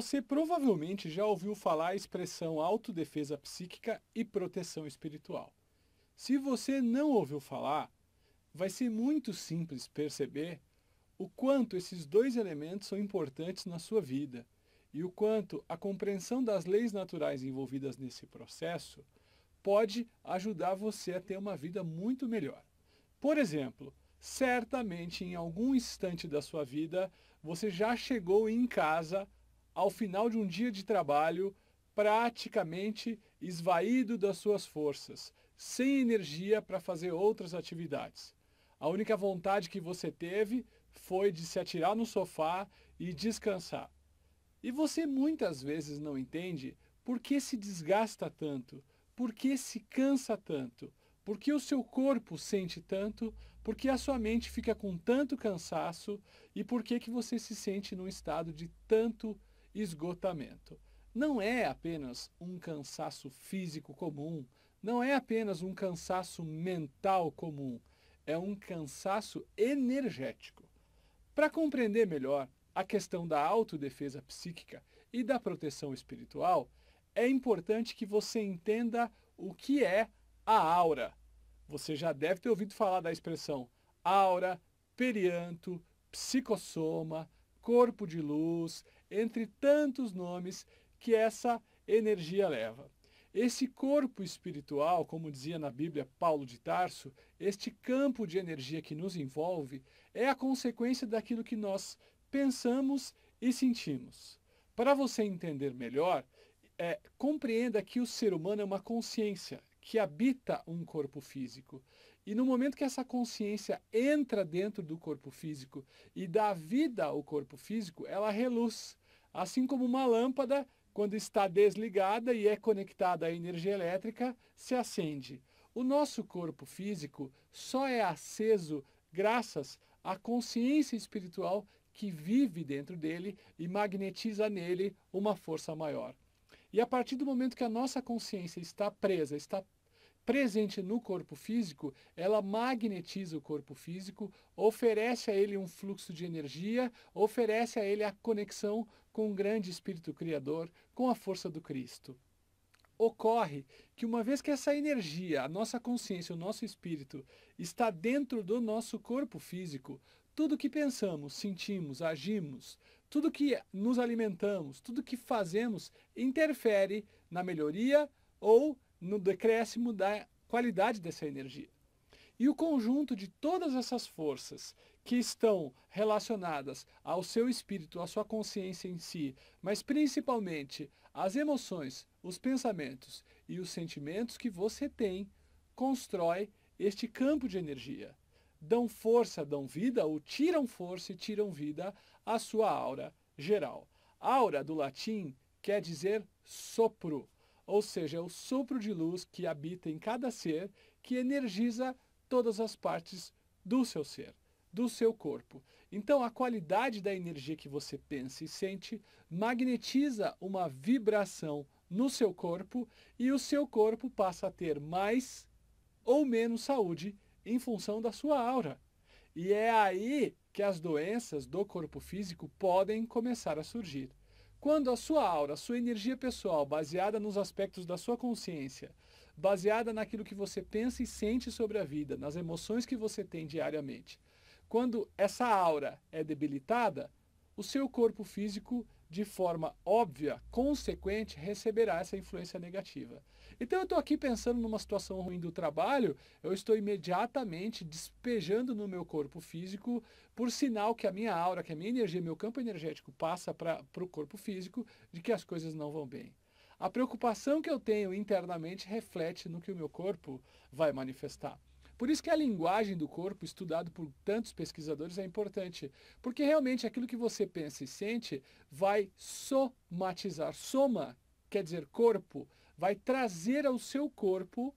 Você provavelmente já ouviu falar a expressão autodefesa psíquica e proteção espiritual. Se você não ouviu falar, vai ser muito simples perceber o quanto esses dois elementos são importantes na sua vida e o quanto a compreensão das leis naturais envolvidas nesse processo pode ajudar você a ter uma vida muito melhor. Por exemplo, certamente em algum instante da sua vida você já chegou em casa ao final de um dia de trabalho praticamente esvaído das suas forças, sem energia para fazer outras atividades. A única vontade que você teve foi de se atirar no sofá e descansar. E você muitas vezes não entende por que se desgasta tanto, por que se cansa tanto, por que o seu corpo sente tanto, por que a sua mente fica com tanto cansaço e por que, que você se sente num estado de tanto cansaço esgotamento. Não é apenas um cansaço físico comum, não é apenas um cansaço mental comum, é um cansaço energético. Para compreender melhor a questão da autodefesa psíquica e da proteção espiritual, é importante que você entenda o que é a aura. Você já deve ter ouvido falar da expressão aura, perianto, psicossoma, corpo de luz, entre tantos nomes que essa energia leva. Esse corpo espiritual, como dizia na Bíblia Paulo de Tarso, este campo de energia que nos envolve, é a consequência daquilo que nós pensamos e sentimos. Para você entender melhor, é, compreenda que o ser humano é uma consciência que habita um corpo físico. E no momento que essa consciência entra dentro do corpo físico e dá vida ao corpo físico, ela reluz. Assim como uma lâmpada, quando está desligada e é conectada à energia elétrica, se acende. O nosso corpo físico só é aceso graças à consciência espiritual que vive dentro dele e magnetiza nele uma força maior. E a partir do momento que a nossa consciência está presa, está presente no corpo físico, ela magnetiza o corpo físico, oferece a ele um fluxo de energia, oferece a ele a conexão com o grande Espírito Criador, com a força do Cristo. Ocorre que, uma vez que essa energia, a nossa consciência, o nosso espírito, está dentro do nosso corpo físico, tudo que pensamos, sentimos, agimos, tudo que nos alimentamos, tudo que fazemos interfere na melhoria ou no decréscimo da qualidade dessa energia. E o conjunto de todas essas forças que estão relacionadas ao seu espírito, à sua consciência em si, mas principalmente às emoções, os pensamentos e os sentimentos que você tem, constrói este campo de energia. Dão força, dão vida, ou tiram força e tiram vida à sua aura geral. Aura, do latim, quer dizer sopro ou seja, é o sopro de luz que habita em cada ser, que energiza todas as partes do seu ser, do seu corpo. Então, a qualidade da energia que você pensa e sente magnetiza uma vibração no seu corpo e o seu corpo passa a ter mais ou menos saúde em função da sua aura. E é aí que as doenças do corpo físico podem começar a surgir. Quando a sua aura, a sua energia pessoal, baseada nos aspectos da sua consciência, baseada naquilo que você pensa e sente sobre a vida, nas emoções que você tem diariamente, quando essa aura é debilitada, o seu corpo físico de forma óbvia, consequente, receberá essa influência negativa. Então eu estou aqui pensando numa situação ruim do trabalho, eu estou imediatamente despejando no meu corpo físico, por sinal que a minha aura, que a minha energia, meu campo energético passa para o corpo físico de que as coisas não vão bem. A preocupação que eu tenho internamente reflete no que o meu corpo vai manifestar. Por isso que a linguagem do corpo, estudado por tantos pesquisadores, é importante. Porque realmente aquilo que você pensa e sente vai somatizar. Soma quer dizer corpo, vai trazer ao seu corpo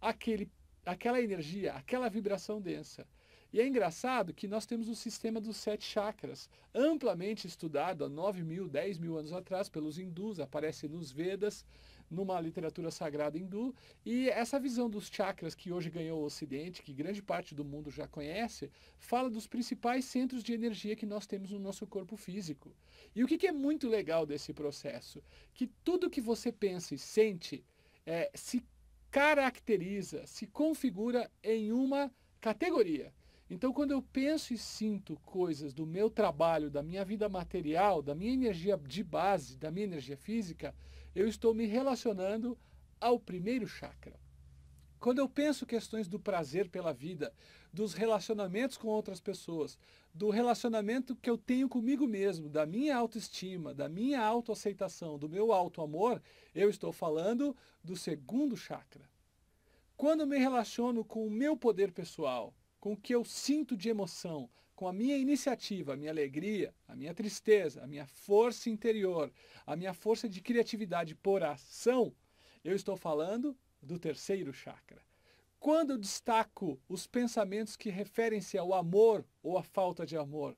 aquele, aquela energia, aquela vibração densa. E é engraçado que nós temos o sistema dos sete chakras, amplamente estudado há 9 mil, 10 mil anos atrás pelos hindus, aparece nos Vedas, numa literatura sagrada hindu. E essa visão dos chakras que hoje ganhou o Ocidente, que grande parte do mundo já conhece, fala dos principais centros de energia que nós temos no nosso corpo físico. E o que, que é muito legal desse processo? Que tudo que você pensa e sente é, se caracteriza, se configura em uma categoria. Então, quando eu penso e sinto coisas do meu trabalho, da minha vida material, da minha energia de base, da minha energia física, eu estou me relacionando ao primeiro chakra. Quando eu penso questões do prazer pela vida, dos relacionamentos com outras pessoas, do relacionamento que eu tenho comigo mesmo, da minha autoestima, da minha autoaceitação, do meu autoamor, eu estou falando do segundo chakra. Quando me relaciono com o meu poder pessoal, com o que eu sinto de emoção, com a minha iniciativa, a minha alegria, a minha tristeza, a minha força interior, a minha força de criatividade por ação, eu estou falando do terceiro chakra. Quando eu destaco os pensamentos que referem-se ao amor ou à falta de amor,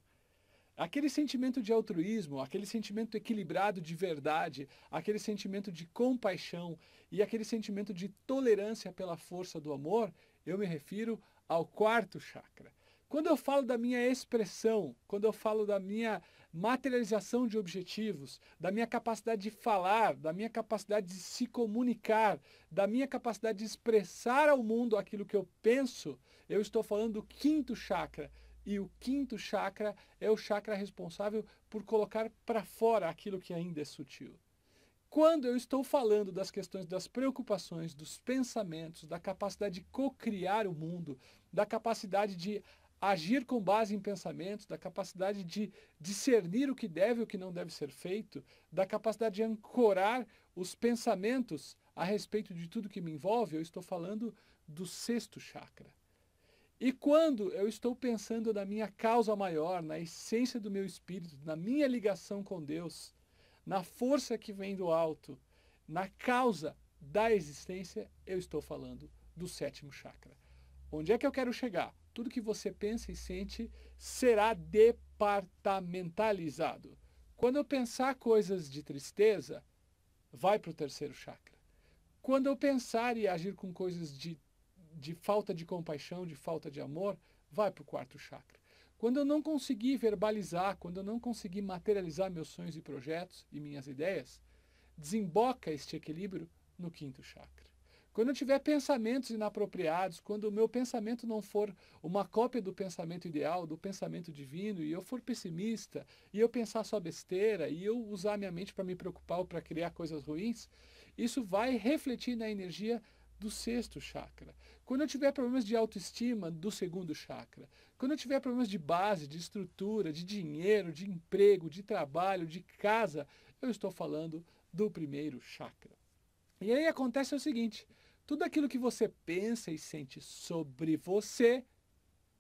aquele sentimento de altruísmo, aquele sentimento equilibrado de verdade, aquele sentimento de compaixão e aquele sentimento de tolerância pela força do amor, eu me refiro ao quarto chakra quando eu falo da minha expressão, quando eu falo da minha materialização de objetivos, da minha capacidade de falar, da minha capacidade de se comunicar, da minha capacidade de expressar ao mundo aquilo que eu penso, eu estou falando do quinto chakra. E o quinto chakra é o chakra responsável por colocar para fora aquilo que ainda é sutil. Quando eu estou falando das questões das preocupações, dos pensamentos, da capacidade de co-criar o mundo, da capacidade de agir com base em pensamentos, da capacidade de discernir o que deve e o que não deve ser feito, da capacidade de ancorar os pensamentos a respeito de tudo que me envolve, eu estou falando do sexto chakra. E quando eu estou pensando na minha causa maior, na essência do meu espírito, na minha ligação com Deus, na força que vem do alto, na causa da existência, eu estou falando do sétimo chakra. Onde é que eu quero chegar? Tudo que você pensa e sente será departamentalizado. Quando eu pensar coisas de tristeza, vai para o terceiro chakra. Quando eu pensar e agir com coisas de, de falta de compaixão, de falta de amor, vai para o quarto chakra. Quando eu não conseguir verbalizar, quando eu não conseguir materializar meus sonhos e projetos e minhas ideias, desemboca este equilíbrio no quinto chakra. Quando eu tiver pensamentos inapropriados, quando o meu pensamento não for uma cópia do pensamento ideal, do pensamento divino, e eu for pessimista, e eu pensar só besteira, e eu usar minha mente para me preocupar ou para criar coisas ruins, isso vai refletir na energia do sexto chakra. Quando eu tiver problemas de autoestima, do segundo chakra. Quando eu tiver problemas de base, de estrutura, de dinheiro, de emprego, de trabalho, de casa, eu estou falando do primeiro chakra. E aí acontece o seguinte: tudo aquilo que você pensa e sente sobre você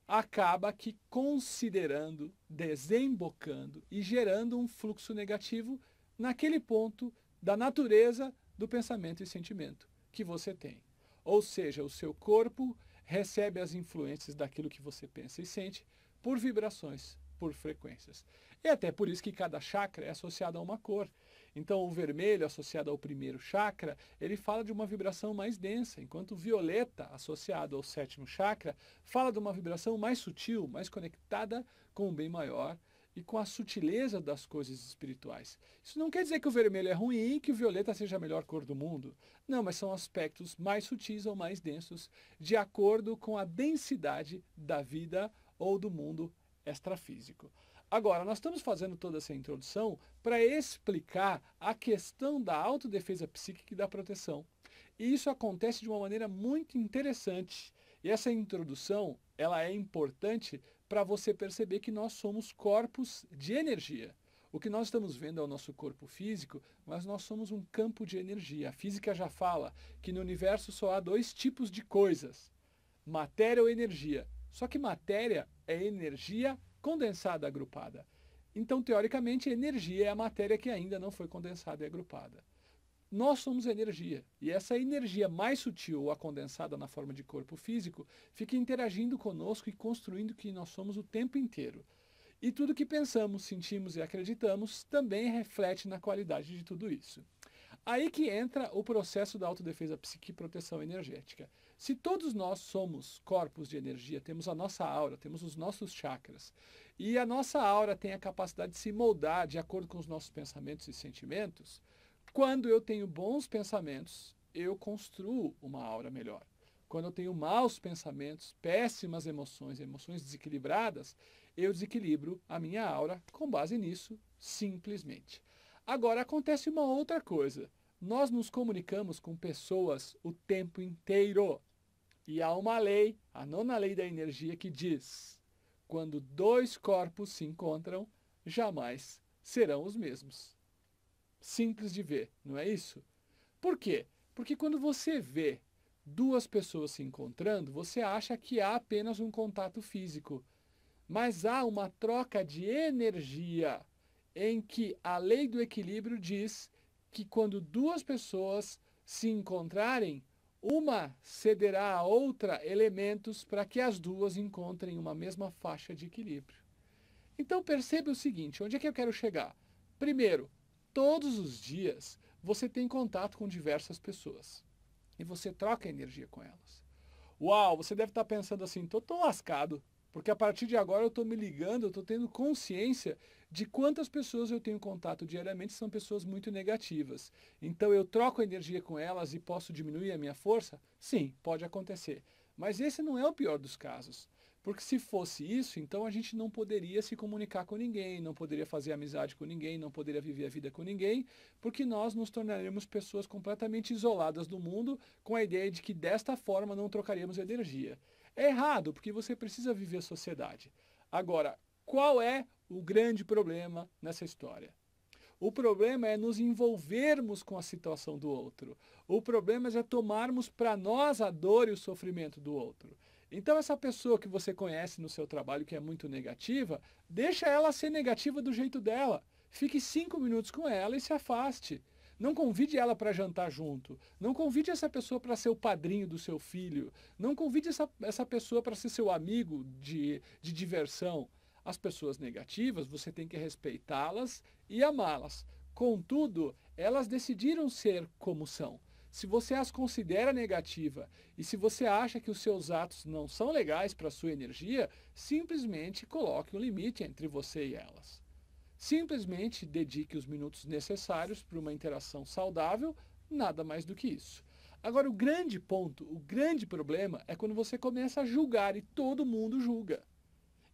acaba aqui considerando, desembocando e gerando um fluxo negativo naquele ponto da natureza do pensamento e sentimento que você tem. Ou seja, o seu corpo recebe as influências daquilo que você pensa e sente por vibrações, por frequências. E até por isso que cada chakra é associado a uma cor. Então, o vermelho, associado ao primeiro chakra, ele fala de uma vibração mais densa, enquanto o violeta, associado ao sétimo chakra, fala de uma vibração mais sutil, mais conectada com o bem maior e com a sutileza das coisas espirituais. Isso não quer dizer que o vermelho é ruim, e que o violeta seja a melhor cor do mundo. Não, mas são aspectos mais sutis ou mais densos, de acordo com a densidade da vida ou do mundo extrafísico. Agora, nós estamos fazendo toda essa introdução para explicar a questão da autodefesa psíquica e da proteção. E isso acontece de uma maneira muito interessante. E essa introdução, ela é importante para você perceber que nós somos corpos de energia. O que nós estamos vendo é o nosso corpo físico, mas nós somos um campo de energia. A física já fala que no universo só há dois tipos de coisas: matéria ou energia. Só que matéria é energia condensada agrupada. Então, teoricamente, energia é a matéria que ainda não foi condensada e agrupada. Nós somos energia, e essa energia mais sutil ou a condensada na forma de corpo físico fica interagindo conosco e construindo que nós somos o tempo inteiro. E tudo que pensamos, sentimos e acreditamos também reflete na qualidade de tudo isso. Aí que entra o processo da autodefesa proteção energética. Se todos nós somos corpos de energia, temos a nossa aura, temos os nossos chakras, e a nossa aura tem a capacidade de se moldar de acordo com os nossos pensamentos e sentimentos, quando eu tenho bons pensamentos, eu construo uma aura melhor. Quando eu tenho maus pensamentos, péssimas emoções, emoções desequilibradas, eu desequilibro a minha aura com base nisso, simplesmente. Agora acontece uma outra coisa nós nos comunicamos com pessoas o tempo inteiro. E há uma lei, a nona lei da energia, que diz: quando dois corpos se encontram, jamais serão os mesmos. Simples de ver, não é isso? Por quê? Porque quando você vê duas pessoas se encontrando, você acha que há apenas um contato físico. Mas há uma troca de energia em que a lei do equilíbrio diz que quando duas pessoas se encontrarem, uma cederá a outra elementos para que as duas encontrem uma mesma faixa de equilíbrio. Então perceba o seguinte, onde é que eu quero chegar? Primeiro, todos os dias você tem contato com diversas pessoas e você troca energia com elas. Uau, você deve estar pensando assim, estou tão lascado, porque a partir de agora eu estou me ligando, eu estou tendo consciência de quantas pessoas eu tenho contato diariamente são pessoas muito negativas. Então eu troco energia com elas e posso diminuir a minha força? Sim, pode acontecer. Mas esse não é o pior dos casos. Porque se fosse isso, então a gente não poderia se comunicar com ninguém, não poderia fazer amizade com ninguém, não poderia viver a vida com ninguém, porque nós nos tornaríamos pessoas completamente isoladas do mundo, com a ideia de que desta forma não trocaríamos energia. É errado, porque você precisa viver a sociedade. Agora, qual é o grande problema nessa história. O problema é nos envolvermos com a situação do outro. O problema é tomarmos para nós a dor e o sofrimento do outro. Então essa pessoa que você conhece no seu trabalho que é muito negativa, deixa ela ser negativa do jeito dela. Fique cinco minutos com ela e se afaste. Não convide ela para jantar junto. Não convide essa pessoa para ser o padrinho do seu filho. Não convide essa, essa pessoa para ser seu amigo de, de diversão. As pessoas negativas, você tem que respeitá-las e amá-las. Contudo, elas decidiram ser como são. Se você as considera negativa e se você acha que os seus atos não são legais para a sua energia, simplesmente coloque um limite entre você e elas. Simplesmente dedique os minutos necessários para uma interação saudável, nada mais do que isso. Agora, o grande ponto, o grande problema é quando você começa a julgar e todo mundo julga.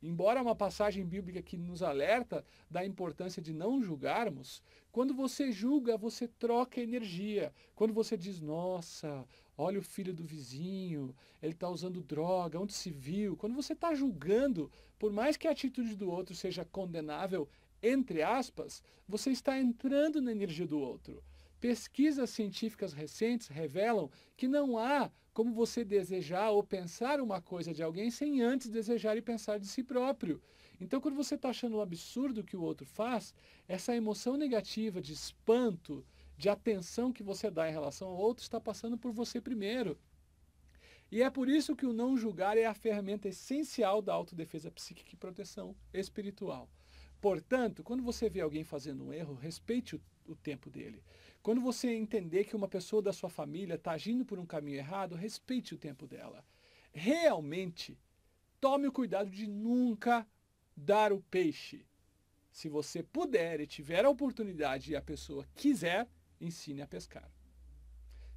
Embora é uma passagem bíblica que nos alerta da importância de não julgarmos, quando você julga, você troca energia. Quando você diz, nossa, olha o filho do vizinho, ele está usando droga, onde se viu? Quando você está julgando, por mais que a atitude do outro seja condenável, entre aspas, você está entrando na energia do outro. Pesquisas científicas recentes revelam que não há como você desejar ou pensar uma coisa de alguém sem antes desejar e pensar de si próprio. Então, quando você está achando um absurdo o que o outro faz, essa emoção negativa de espanto, de atenção que você dá em relação ao outro está passando por você primeiro. E é por isso que o não julgar é a ferramenta essencial da autodefesa psíquica e proteção espiritual. Portanto, quando você vê alguém fazendo um erro, respeite o, o tempo dele. Quando você entender que uma pessoa da sua família está agindo por um caminho errado, respeite o tempo dela. Realmente, tome o cuidado de nunca dar o peixe. Se você puder e tiver a oportunidade e a pessoa quiser, ensine a pescar.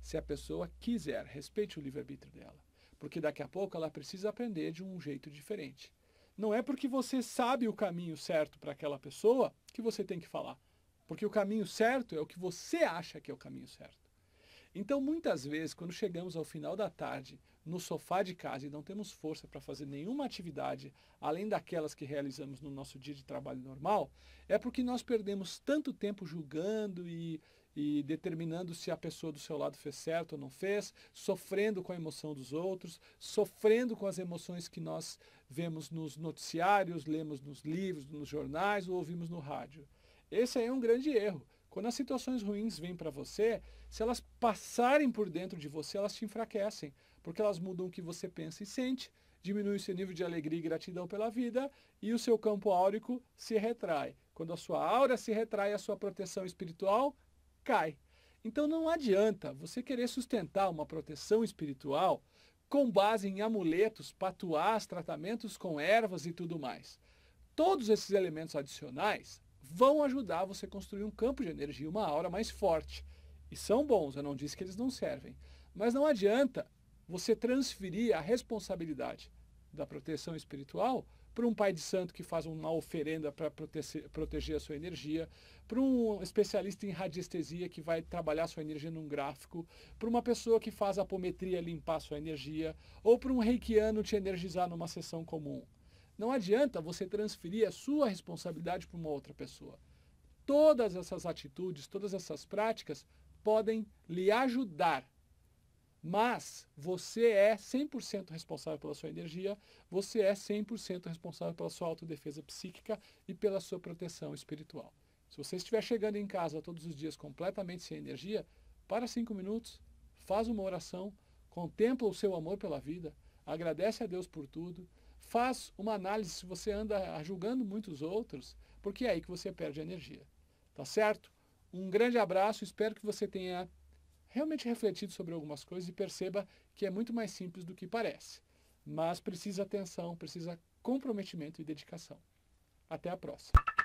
Se a pessoa quiser, respeite o livre-arbítrio dela. Porque daqui a pouco ela precisa aprender de um jeito diferente. Não é porque você sabe o caminho certo para aquela pessoa que você tem que falar. Porque o caminho certo é o que você acha que é o caminho certo. Então, muitas vezes, quando chegamos ao final da tarde, no sofá de casa e não temos força para fazer nenhuma atividade além daquelas que realizamos no nosso dia de trabalho normal, é porque nós perdemos tanto tempo julgando e, e determinando se a pessoa do seu lado fez certo ou não fez, sofrendo com a emoção dos outros, sofrendo com as emoções que nós vemos nos noticiários, lemos nos livros, nos jornais ou ouvimos no rádio. Esse aí é um grande erro. Quando as situações ruins vêm para você, se elas passarem por dentro de você, elas te enfraquecem, porque elas mudam o que você pensa e sente, diminui seu nível de alegria e gratidão pela vida e o seu campo áurico se retrai. Quando a sua aura se retrai, a sua proteção espiritual cai. Então não adianta você querer sustentar uma proteção espiritual com base em amuletos, patuás, tratamentos com ervas e tudo mais. Todos esses elementos adicionais vão ajudar você a construir um campo de energia, uma aura mais forte. E são bons, eu não disse que eles não servem. Mas não adianta você transferir a responsabilidade da proteção espiritual para um pai de santo que faz uma oferenda para proteger, proteger a sua energia, para um especialista em radiestesia que vai trabalhar sua energia num gráfico, para uma pessoa que faz apometria limpar sua energia, ou para um reikiano te energizar numa sessão comum. Não adianta você transferir a sua responsabilidade para uma outra pessoa. Todas essas atitudes, todas essas práticas podem lhe ajudar, mas você é 100% responsável pela sua energia, você é 100% responsável pela sua autodefesa psíquica e pela sua proteção espiritual. Se você estiver chegando em casa todos os dias completamente sem energia, para cinco minutos, faz uma oração, contempla o seu amor pela vida, agradece a Deus por tudo, Faz uma análise se você anda julgando muitos outros, porque é aí que você perde energia. Tá certo? Um grande abraço, espero que você tenha realmente refletido sobre algumas coisas e perceba que é muito mais simples do que parece. Mas precisa atenção, precisa comprometimento e dedicação. Até a próxima.